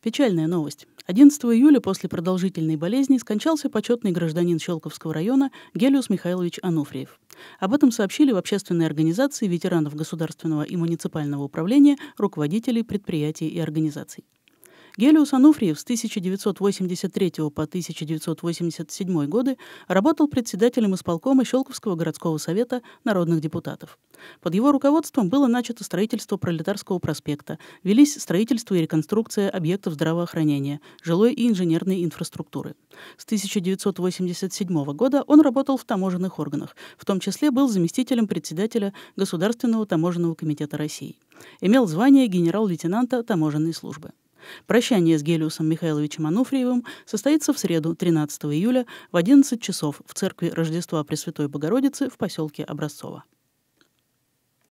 Печальная новость. 11 июля после продолжительной болезни скончался почетный гражданин Щелковского района Гелиус Михайлович Ануфриев. Об этом сообщили в общественной организации ветеранов государственного и муниципального управления, руководителей предприятий и организаций. Гелиус Ануфриев с 1983 по 1987 годы работал председателем исполкома Щелковского городского совета народных депутатов. Под его руководством было начато строительство Пролетарского проспекта, велись строительство и реконструкция объектов здравоохранения, жилой и инженерной инфраструктуры. С 1987 года он работал в таможенных органах, в том числе был заместителем председателя Государственного таможенного комитета России. Имел звание генерал-лейтенанта таможенной службы. Прощание с Гелиусом Михайловичем Ануфриевым состоится в среду, 13 июля, в 11 часов в церкви Рождества Пресвятой Богородицы в поселке Образцово.